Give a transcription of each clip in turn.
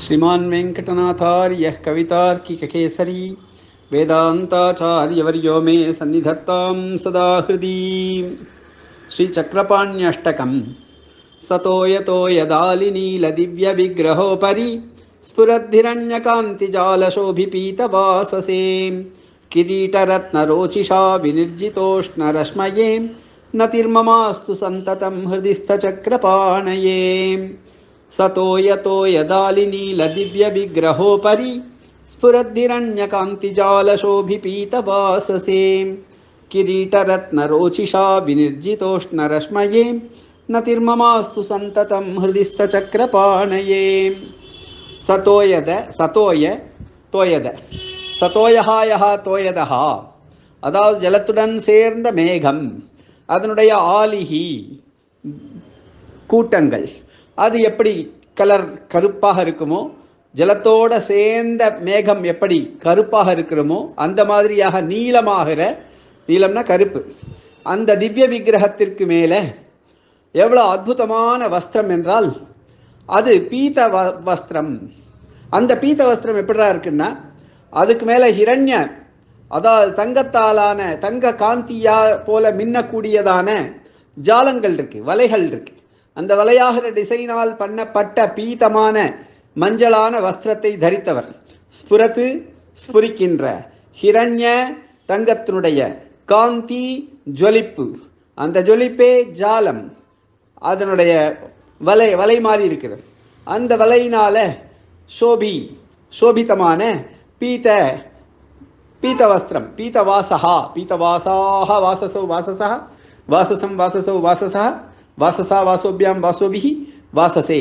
श्रीमान् वेङ्कटनाथार्यः कवितार्किककेसरी वेदान्ताचार्यवर्यो मे सन्निधत्तां सदाहृदि श्रीचक्रपाण्यष्टकं यतो यदालिनीलदिव्यविग्रहोपरि स्फुरद्धिरण्यकान्तिजालशोभिपीतवाससे किरीटरत्नरोचिषा विनिर्जितोष्णरश्मये नतिर्ममास्तु सन्ततं हृदिस्थचक्रपाणये सतोयतो यदालिनीलदिव्यभिग्रहोपरि स्फुरद्भिरण्यकान्तिलशोभिपीतवाससें किरीटरत्नरोचिषा विनिर्जितोष्णरश्मयें न तिर्ममास्तु सन्ततं हृदिस्तचक्रपाणयेम् सतोयद सतोय तोयद सतोयहायः तोयदः अदा जलतुडन् सेर्दमेघम् अदनुडय आलिः कूटङ्गल् அது எப்படி கலர் கருப்பாக இருக்குமோ ஜலத்தோட சேர்ந்த மேகம் எப்படி கருப்பாக இருக்கிறோமோ அந்த மாதிரியாக நீளமாகிற நீளம்னா கருப்பு அந்த திவ்ய விக்கிரகத்திற்கு மேலே எவ்வளோ அற்புதமான வஸ்திரம் என்றால் அது பீத்த வ வஸ்திரம் அந்த பீத்த வஸ்திரம் எப்படா இருக்குன்னா அதுக்கு மேலே ஹிரண்ய அதாவது தங்கத்தாலான தங்க காந்தியா போல மின்னக்கூடியதான ஜாலங்கள் இருக்கு வலைகள் இருக்குது அந்த வலையாகிற டிசைனால் பண்ணப்பட்ட பீதமான மஞ்சளான வஸ்திரத்தை தரித்தவர் ஸ்புரத்து ஸ்புரிக்கின்ற ஹிரண்ய தங்கத்தினுடைய காந்தி ஜொலிப்பு அந்த ஜொலிப்பே ஜாலம் அதனுடைய வலை வலை மாறி இருக்கிறது அந்த வலையினால சோபி சோபிதமான பீத்த பீத்த வஸ்திரம் பீத்த வாசகா பீத்த வாசாக வாசசோ வாசசா வாசசம் வாசசோ வாசசா வாசசா வாசோபியாம் वासोभ्याम வாசசே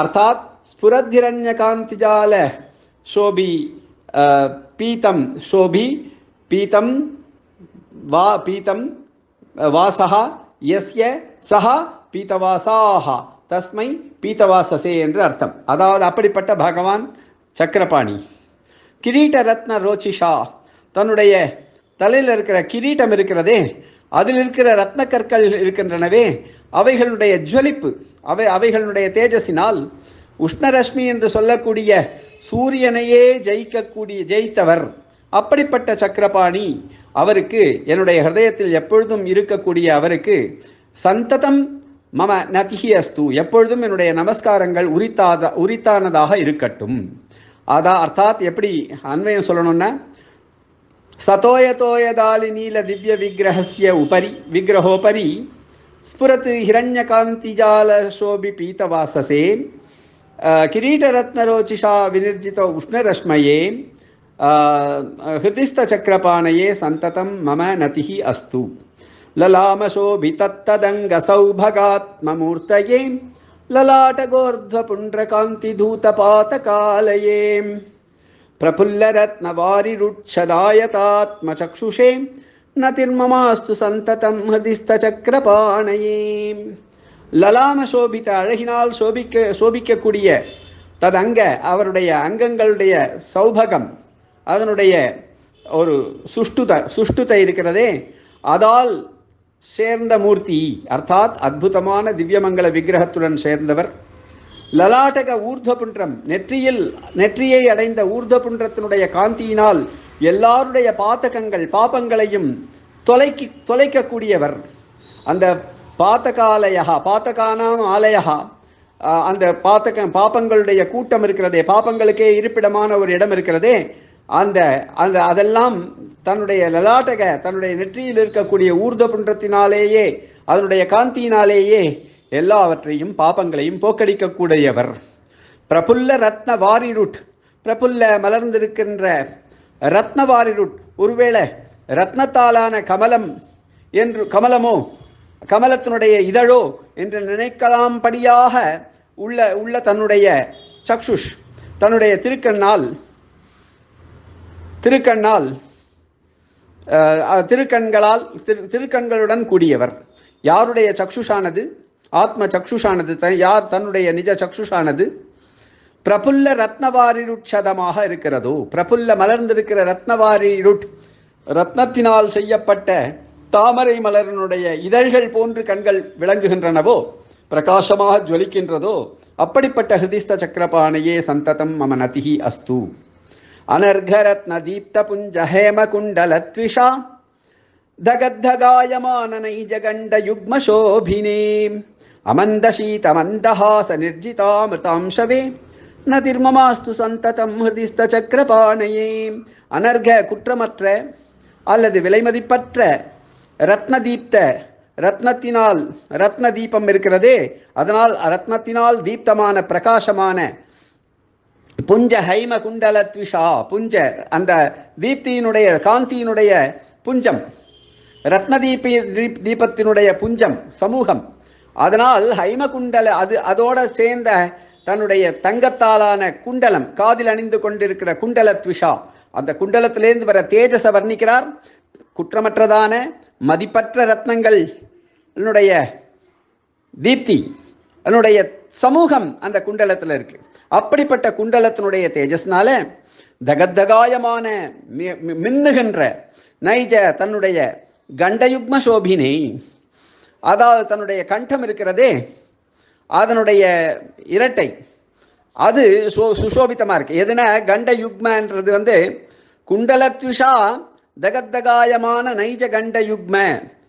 அர்த்தாத் ஸ்புரத்திரண்ய காந்திஜால சோபி பீத்தம் சோபி பீத்தம் வா பீத்தம் வாசா எஸ்ய சஹா பீத்தவாசாஹா தஸ்மை பீத்தவாசசே என்று அர்த்தம் அதாவது அப்படிப்பட்ட பகவான் சக்கரபாணி கிரீட ரத்ன ரோச்சிஷா தன்னுடைய தலையில் இருக்கிற கிரீட்டம் இருக்கிறதே அதில் இருக்கிற ரத்ன கற்கள் இருக்கின்றனவே அவைகளுடைய ஜுவலிப்பு அவை அவைகளுடைய தேஜஸினால் உஷ்ணரஷ்மி என்று சொல்லக்கூடிய சூரியனையே ஜெயிக்கக்கூடிய ஜெயித்தவர் அப்படிப்பட்ட சக்கரபாணி அவருக்கு என்னுடைய ஹிரதயத்தில் எப்பொழுதும் இருக்கக்கூடிய அவருக்கு சந்ததம் மம நதிகி அஸ்து எப்பொழுதும் என்னுடைய நமஸ்காரங்கள் உரித்தாத உரித்தானதாக இருக்கட்டும் அதா அர்த்தாத் எப்படி அன்வயம் சொல்லணும்னா सतोयतोयदालिनीलदिव्यविग्रहस्य उपरि विग्रहोपरि स्फुरत् पीतवाससे किरीटरत्नरोचिषा विनिर्जित उष्णरश्मये हृदिस्थचक्रपाणये सन्ततं मम नतिः अस्तु ललामशोभितत्तदङ्गसौभगात्ममूर्तये ललाटगोर्ध्वपुण्ड्रकान्तिधूतपातकालये பிரபுல்லரத்னவாரிருட்சதாயதாத்மச்சுஷே நதிர்மமாஸ்து சந்ததம் ஹிருதிஸ்தச்சக்கரபாணையே லலாம சோபித்த அழகினால் சோபிக்க சோபிக்கக்கூடிய ததங்க அவருடைய அங்கங்களுடைய சௌபகம் அதனுடைய ஒரு சுஷ்டுத சுஷ்டுதை இருக்கிறதே அதால் சேர்ந்த மூர்த்தி அர்த்தாத் அற்புதமான திவ்யமங்கல விக்கிரகத்துடன் சேர்ந்தவர் லலாட்டக ஊர்த புன்றம் நெற்றியில் நெற்றியை அடைந்த ஊர்த புன்றத்தினுடைய காந்தியினால் எல்லாருடைய பாத்தகங்கள் பாபங்களையும் தொலைக்கி தொலைக்கக்கூடியவர் அந்த பாத்தகாலயா பாத்தகானாம் ஆலயா அந்த பாத்தக பாப்பங்களுடைய கூட்டம் இருக்கிறதே பாப்பங்களுக்கே இருப்பிடமான ஒரு இடம் இருக்கிறதே அந்த அந்த அதெல்லாம் தன்னுடைய லலாட்டக தன்னுடைய நெற்றியில் இருக்கக்கூடிய ஊர்த புன்றத்தினாலேயே அதனுடைய காந்தியினாலேயே எல்லாவற்றையும் பாபங்களையும் போக்கடிக்கக்கூடியவர் பிரபுல்ல ரத்ன வாரிருட் பிரபுல்ல மலர்ந்திருக்கின்ற ரத்ன வாரிருட் ஒருவேளை ரத்னத்தாலான கமலம் என்று கமலமோ கமலத்தினுடைய இதழோ என்று நினைக்கலாம்படியாக உள்ள உள்ள தன்னுடைய சக்ஷுஷ் தன்னுடைய திருக்கண்ணால் திருக்கண்ணால் திருக்கண்களால் திரு திருக்கண்களுடன் கூடியவர் யாருடைய சக்ஷுஷானது ஆத்ம சக்ஷுஷானது தன் யார் தன்னுடைய நிஜ சக்ஷுஷானது பிரபுல்ல ரத்னவாரிருட் சதமாக இருக்கிறதோ பிரபுல்ல மலர்ந்திருக்கிற ரத்னவாரிருட் ரத்னத்தினால் செய்யப்பட்ட தாமரை மலரனுடைய இதழ்கள் போன்று கண்கள் விளங்குகின்றனவோ பிரகாசமாக ஜொலிக்கின்றதோ அப்படிப்பட்ட ஹிருதிஸ்த சக்கரபாணியே சந்ததம் மம நதிஹி அஸ்து அனர்கரத்ன தீப்த புஞ்ச ஹேம குண்டலத்விஷா தகத்தகாயமான நைஜகண்ட யுக்மசோபினேம் அமந்தசீதமந்தஹாச நிர்ஜிதாமிருதாம்சவே நதிர்மமாஸ்து சந்ததம் ஹிருதிஸ்த சக்கரபாணையே அனர்க குற்றமற்ற அல்லது விலைமதிப்பற்ற தீப்த ரத்னத்தினால் ரத்ன தீபம் இருக்கிறதே அதனால் ரத்னத்தினால் தீப்தமான பிரகாசமான புஞ்ச ஹைம குண்டல த்விஷா புஞ்ச அந்த தீப்தியினுடைய காந்தியினுடைய புஞ்சம் ரத்ன தீப தீபத்தினுடைய புஞ்சம் சமூகம் அதனால் ஹைம குண்டல அது அதோட சேர்ந்த தன்னுடைய தங்கத்தாலான குண்டலம் காதில் அணிந்து கொண்டிருக்கிற குண்டல த்விஷா அந்த குண்டலத்திலேருந்து வர தேஜச வர்ணிக்கிறார் குற்றமற்றதான மதிப்பற்ற ரத்னங்கள் என்னுடைய தீப்தி என்னுடைய சமூகம் அந்த குண்டலத்தில் இருக்கு அப்படிப்பட்ட குண்டலத்தினுடைய தேஜஸ்னால தகத்தகாயமான மின்னுகின்ற நைஜ தன்னுடைய கண்டயுக்ம சோபினை அதாவது தன்னுடைய கண்டம் இருக்கிறதே அதனுடைய இரட்டை அது சு சுசோபித்தமாக இருக்குது எதுனா கண்ட யுக்மன்றது வந்து குண்டலத்விஷா தகத்தகாயமான நைஜ கண்ட யுக்ம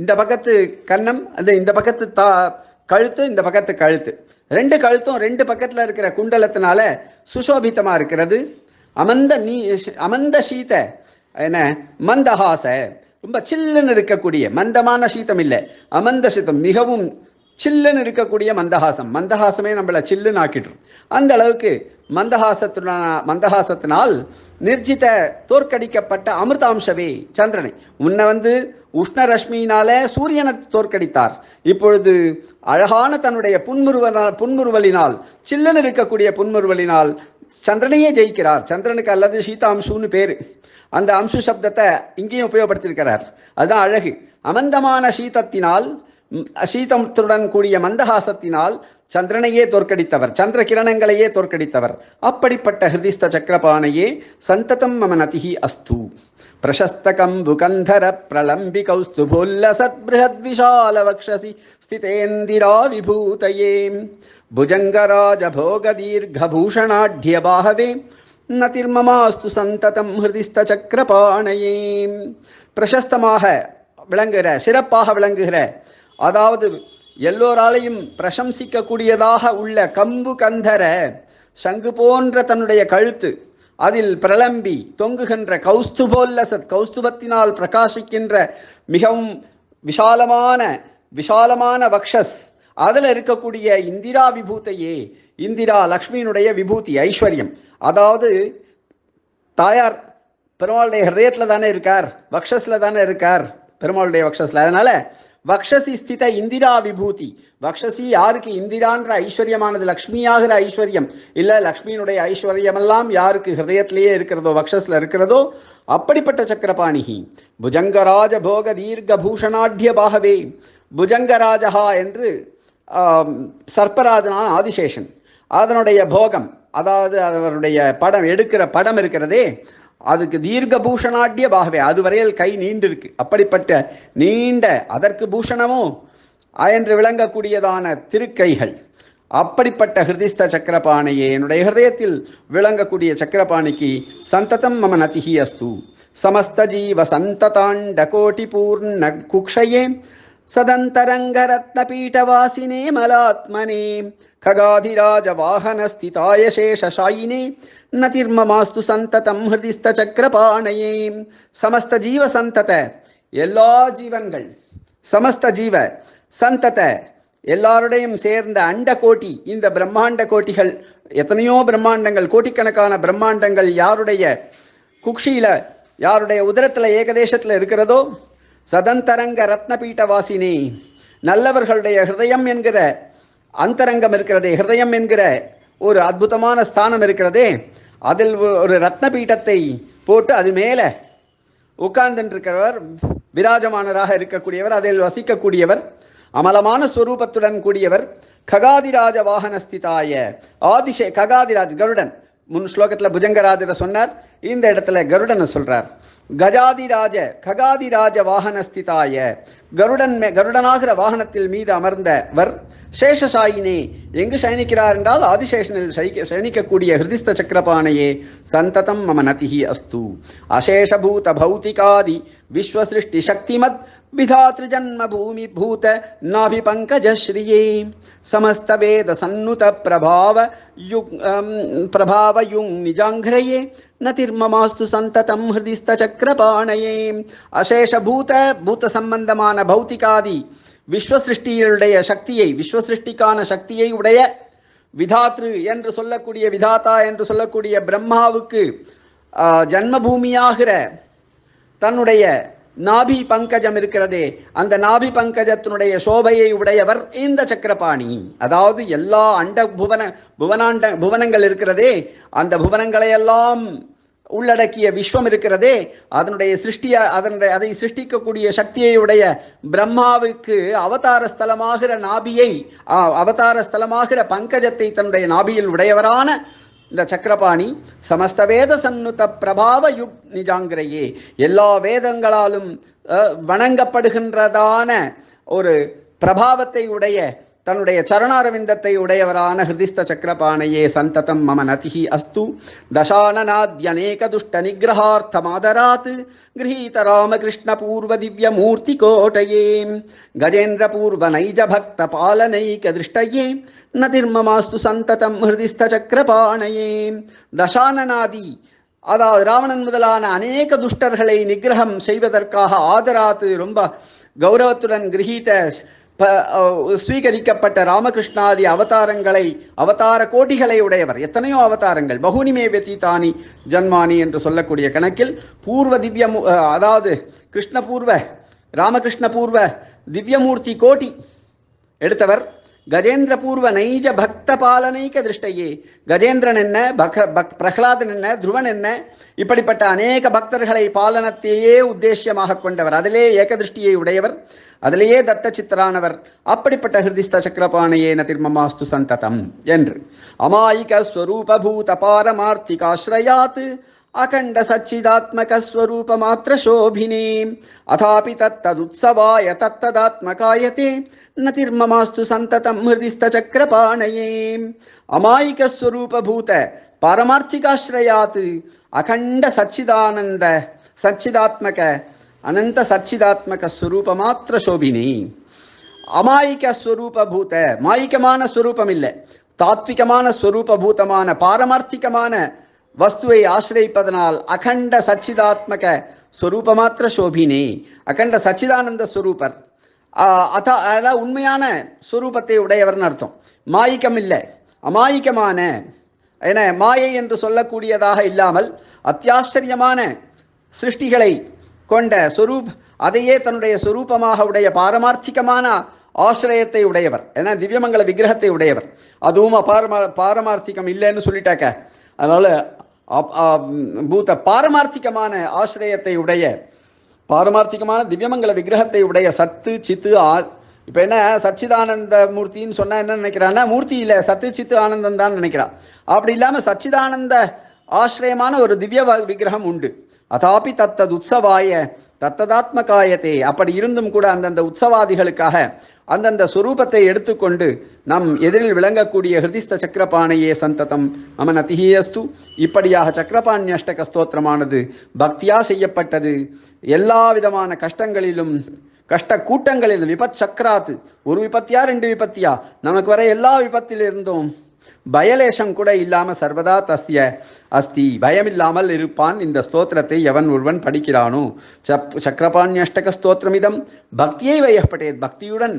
இந்த பக்கத்து கன்னம் அந்த இந்த பக்கத்து தா கழுத்து இந்த பக்கத்து கழுத்து ரெண்டு கழுத்தும் ரெண்டு பக்கத்தில் இருக்கிற குண்டலத்தினால சுசோபித்தமாக இருக்கிறது அமந்த நீ அமந்த சீத என்ன மந்தஹாச ரொம்ப சில்லுன்னு இருக்கக்கூடிய மந்தமான சீத்தம் இல்லை அமந்த சீத்தம் மிகவும் சில்லுன்னு இருக்கக்கூடிய மந்தஹாசம் மந்தஹாசமே நம்மளை சில்லுன்னு ஆக்கிட்டுரும் அந்த அளவுக்கு மந்தஹாசத்துடனா மந்தஹாசத்தினால் நிர்ஜித தோற்கடிக்கப்பட்ட அமிர்தாம்சவே சந்திரனை உன்னை வந்து உஷ்ண சூரியனை தோற்கடித்தார் இப்பொழுது அழகான தன்னுடைய புன்முறுவனால் புன்முறுவலினால் சில்லன் இருக்கக்கூடிய புன்முறுவலினால் சந்திரனையே ஜெயிக்கிறார் சந்திரனுக்கு அல்லது சீதா அம்சுன்னு பேர் அந்த அம்சு சப்தத்தை இங்கேயும் உபயோகப்படுத்தியிருக்கிறார் அதுதான் அழகு அமந்தமான சீதத்தினால் சீதத்துடன் கூடிய மந்தகாசத்தினால் சந்திரனையே தோற்கடித்தவர் சந்திர கிரணங்களையே தோற்கடித்தவர் அப்படிப்பட்ட ஹிருதிஸ்த சக்கரபானையே சந்ததம் மம நதிஹி அஸ்து प्रशस्तकम्बुकन्धर प्रलम्बिकौस्तुभोल्लसद्बृहद्विशालवक्षसि स्थितेन्दिरा विभूतये भुजङ्गराजभोगदीर्घभूषणाढ्यबाहवे நதிர்மமாஸ்து சந்ததம் ஹிருதிஸ்த சக்கரபாணையே பிரசஸ்தமாக விளங்குகிற சிறப்பாக விளங்குகிற அதாவது எல்லோராலையும் பிரசம்சிக்கக்கூடியதாக உள்ள கம்பு கந்தர சங்கு போன்ற தன்னுடைய கழுத்து அதில் பிரலம்பி தொங்குகின்ற கௌஸ்துபோல்லசத் கௌஸ்துபத்தினால் பிரகாசிக்கின்ற மிகவும் விஷாலமான விஷாலமான வக்ஷஸ் அதில் இருக்கக்கூடிய இந்திரா விபூத்தையே இந்திரா லக்ஷ்மியினுடைய விபூதி ஐஸ்வர்யம் அதாவது தாயார் பெருமாளுடைய ஹிரதயத்தில் தானே இருக்கார் வக்ஷஸில் தானே இருக்கார் பெருமாளுடைய வக்ஷஸில் அதனால் வக்ஷசி ஸ்தித இந்திரா விபூதி வக்ஷசி யாருக்கு இந்திரான்ற ஐஸ்வர்யமானது லக்ஷ்மியாகிற ஐஸ்வர்யம் இல்லை லக்ஷ்மியினுடைய ஐஸ்வர்யமெல்லாம் யாருக்கு ஹிருதயத்திலேயே இருக்கிறதோ வக்ஷஸில் இருக்கிறதோ அப்படிப்பட்ட சக்கரபாணிகி புஜங்கராஜ போக தீர்க்க பூஷணாட்ய பாகவே புஜங்கராஜா என்று சர்ப்பராஜனான ஆதிசேஷன் அதனுடைய போகம் அதாவது அவருடைய படம் எடுக்கிற படம் இருக்கிறதே அதுக்கு தீர்க்க பூஷணாட்டிய பாகவே அதுவரையில் கை நீண்டிருக்கு அப்படிப்பட்ட நீண்ட அதற்கு பூஷணமும் என்று விளங்கக்கூடியதான திருக்கைகள் அப்படிப்பட்ட ஹிருதிஸ்த சக்கரபாணியே என்னுடைய ஹிருதயத்தில் விளங்கக்கூடிய சக்கரபாணிக்கு சந்ததம் மம நதிஹி அஸ்து சமஸ்த ஜீவ சந்ததாண்ட கோட்டி பூர்ண குக்ஷயே सदन्तरङ्गरत्नपीठवासिने मलात्मने खगाधिराजवाहनस्थिताय शेषशायिने நதிர்மமாஸ்து சந்ததம் ஹிருதிஸ்த சக்கரபாணையே சமஸ்த ஜீவ சந்தத எல்லா ஜீவன்கள் சமஸ்த ஜீவ சந்தத எல்லாருடையும் சேர்ந்த அண்ட கோட்டி இந்த பிரம்மாண்ட கோட்டிகள் எத்தனையோ பிரம்மாண்டங்கள் கோட்டிக்கணக்கான பிரம்மாண்டங்கள் யாருடைய குக்ஷியில யாருடைய உதரத்துல ஏகதேசத்துல இருக்கிறதோ சதந்தரங்க ரத்னபீட்ட வாசினி நல்லவர்களுடைய ஹிருதயம் என்கிற அந்தரங்கம் இருக்கிறதே ஹிருதயம் என்கிற ஒரு அற்புதமான ஸ்தானம் இருக்கிறதே அதில் ஒரு ரத்னபீட்டத்தை போட்டு அது மேலே உட்கார்ந்துருக்கிறவர் விராஜமானராக இருக்கக்கூடியவர் அதில் வசிக்கக்கூடியவர் அமலமான ஸ்வரூபத்துடன் கூடியவர் ககாதிராஜ வாகனஸ்திதாய ஆதிசே ககாதிராஜ் கருடன் முன் ஸ்லோகத்தில் புஜங்கராஜரை சொன்னார் இந்த இடத்துல கருடனை சொல்றார் கஜாதிராஜ ககாதிராஜ வாகனஸ்திதாய கருடன் கருடனாகிற வாகனத்தில் மீது அமர்ந்தவர் சேஷசாயினே எங்கு சயனிக்கிறார் என்றால் ஆதிசேஷனில் சயனிக்கக்கூடிய ஹிருதிஸ்த சக்கரபானையே சந்ததம் மம நதிஹி அஸ்து அசேஷபூத பௌத்திகாதி விஸ்வசிருஷ்டி சக்திமத் विधातृजन्मभूमिभूत नाभिपङ्कजश्रिये समस्तवेदसन्नुतप्रभाव युग् प्रभावयुङ् निजाङ्घ्रये நதிர்மமாஸ்து சந்ததம் ஹிருதிஸ்தச்சக்கரபாணையே அசேஷபூத பூத சம்பந்தமான பௌத்திகாதி விஸ்வசிருஷ்டியுடைய சக்தியை விஸ்வசிருஷ்டிக்கான சக்தியை உடைய விதாத்ரு என்று சொல்லக்கூடிய விதாத்தா என்று சொல்லக்கூடிய பிரம்மாவுக்கு ஜன்மபூமியாகிற தன்னுடைய நாபி பங்கஜம் இருக்கிறதே அந்த நாபி பங்கஜத்தினுடைய சோபையை உடையவர் இந்த சக்கரபாணி அதாவது எல்லா அண்ட புவன புவனாண்ட புவனங்கள் இருக்கிறதே அந்த புவனங்களை எல்லாம் உள்ளடக்கிய விஸ்வம் இருக்கிறதே அதனுடைய சிருஷ்டிய அதனுடைய அதை சிருஷ்டிக்கக்கூடிய சக்தியை உடைய பிரம்மாவுக்கு அவதார ஸ்தலமாகிற நாபியை அவதார ஸ்தலமாகிற பங்கஜத்தை தன்னுடைய நாபியில் உடையவரான இந்த சக்கரபாணி சமஸ்த வேத சன்னுத பிரபாவ யுக் நிஜாங்கிரையே எல்லா வேதங்களாலும் வணங்கப்படுகின்றதான ஒரு பிரபாவத்தை உடைய தன்னுடைய சரணாரவிந்தத்தை உடையவரான ஹிருதிஸ்த சக்கரபாணையே சந்ததம் மம நதிஹி அஸ்து தசானநாத்யநேக துஷ்ட நிகிரகார்த்தமாதராத் கிரகீத ராமகிருஷ்ண பூர்வ திவ்ய மூர்த்தி கோட்டையே கஜேந்திர பூர்வ நைஜ பக்த பாலனைக திருஷ்டயே நதிர்மமாஸ்து சந்ததம் ஹிருதிஸ்த சக்கரபாணையே தசானநாதி அதாவது ராவணன் முதலான அநேக துஷ்டர்களை நிகிரகம் செய்வதற்காக ஆதராத்து ரொம்ப கௌரவத்துடன் கிரகீத ஸ்வீகரிக்கப்பட்ட ராமகிருஷ்ணாதி அவதாரங்களை அவதார கோடிகளை உடையவர் எத்தனையோ அவதாரங்கள் பகுனிமே வெத்திதானி ஜன்மானி என்று சொல்லக்கூடிய கணக்கில் பூர்வ திவ்யமு அதாவது கிருஷ்ண பூர்வ ராமகிருஷ்ண பூர்வ திவ்யமூர்த்தி கோட்டி எடுத்தவர் கஜேந்திர பூர்வ நைஜ பக்த பாலனைக்க திருஷ்டையே கஜேந்திரன் என்ன பக்ர பக் பிரகலாதன் என்ன துருவன் என்ன இப்படிப்பட்ட அநேக பக்தர்களை பாலனத்தையே உத்தேசியமாக கொண்டவர் அதிலே ஏகதிருஷ்டியை உடையவர் அதிலேயே தத்த சித்தரானவர் அப்படிப்பட்ட ஹிருதிஸ்த சக்கரபாணையேன திருமமாஸ்து சந்ததம் என்று அமாயிக ஸ்வரூபூத பாரமார்த்திகாஸ்ரயாத் அகண்ட சச்சிதாத்மகஸ்வரூபமாத்திர சோபினே அதாபி தத்ததுத்சவாய தத்ததாத்மகாயத்தே நதிர்மமாஸ்து சந்ததம் ஹிருதிஸ்தச்சக்கரபாணயே அமாயிகஸ்வரூபூத பாரமார்த்திகாஸ்ரயாத்து அகண்ட சச்சிதானந்த சச்சிதாத்மக அனந்த சச்சிதாத்மக ஸ்வரூப மாத்திர சோபினி அமாயிக ஸ்வரூபூத மாயிக்கமான ஸ்வரூபம் இல்லை தாத்விகமான ஸ்வரூபபூதமான பாரமார்த்திகமான வஸ்துவை ஆசிரியிப்பதனால் அகண்ட சச்சிதாத்மக ஸ்வரூப மாத்திர சோபினி அகண்ட சச்சிதானந்த ஸ்வரூபர் அதா அதாவது உண்மையான ஸ்வரூபத்தை உடையவர்னு அர்த்தம் மாயிக்கம் இல்லை அமாயிக்கமான என மாயை என்று சொல்லக்கூடியதாக இல்லாமல் அத்தியாச்சரியமான சிருஷ்டிகளை கொண்ட சொரூப் அதையே தன்னுடைய சுரூபமாக உடைய பாரமார்த்திகமான ஆசிரியத்தை உடையவர் ஏன்னா திவ்யமங்கல விக்கிரகத்தை உடையவர் அதுவும் அபாரமா பாரமார்த்திகம் இல்லைன்னு சொல்லிட்டாக்க அதனால பூத்த பாரமார்த்திகமான ஆசிரியத்தை உடைய பாரமார்த்திகமான திவ்யமங்கல விக்கிரகத்தை உடைய சத்து சித்து ஆ இப்போ என்ன சச்சிதானந்த மூர்த்தின்னு சொன்னால் என்ன நினைக்கிறான்னா மூர்த்தி இல்ல சத்து சித்து ஆனந்தம் தான் நினைக்கிறான் அப்படி இல்லாமல் சச்சிதானந்த ஆசிரியமான ஒரு திவ்ய விக்கிரகம் உண்டு அதாபி தத்தது உற்சவாய தத்ததாத்ம காயத்தை அப்படி இருந்தும் கூட அந்தந்த உற்சவாதிகளுக்காக அந்தந்த சுரூபத்தை எடுத்துக்கொண்டு நம் எதிரில் விளங்கக்கூடிய ஹிருதிஸ்த சக்கரபாணியே சந்ததம் அமன் நதிஹியஸ்து இப்படியாக அஷ்டக ஸ்தோத்திரமானது பக்தியா செய்யப்பட்டது எல்லா விதமான கஷ்டங்களிலும் கஷ்ட கூட்டங்களில் விபத் சக்கராத்து ஒரு விபத்தியா ரெண்டு விபத்தியா நமக்கு வர எல்லா விபத்தில் இருந்தும் பயலேஷம் கூட இல்லாமல் சர்வதா தஸ்ய அஸ்தி பயமில்லாமல் இருப்பான் இந்த ஸ்தோத்திரத்தை எவன் ஒருவன் படிக்கிறானோ சப் சக்கரபாணியஷ்டக ஸ்தோத்திரமிதம் பக்தியை வையப்பட்டேன் பக்தியுடன்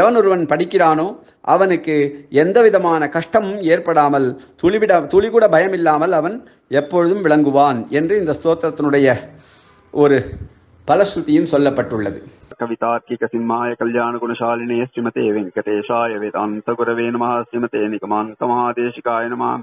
எவன் ஒருவன் படிக்கிறானோ அவனுக்கு எந்த விதமான கஷ்டமும் ஏற்படாமல் துளிவிட துளிகூட பயமில்லாமல் அவன் எப்பொழுதும் விளங்குவான் என்று இந்த ஸ்தோத்திரத்தினுடைய ஒரு பலஸ்ருதியும் சொல்லப்பட்டுள்ளது කවිතාර්කිකසිම්මාය කල්යාණගුණශාලිනයේ ශ්‍රීමතේ වෙංකටේශාය වේදාන්ත ගුරවේ නමः ශ්‍රීමතේ නිගමන්ත මහාදේශිකාය නමः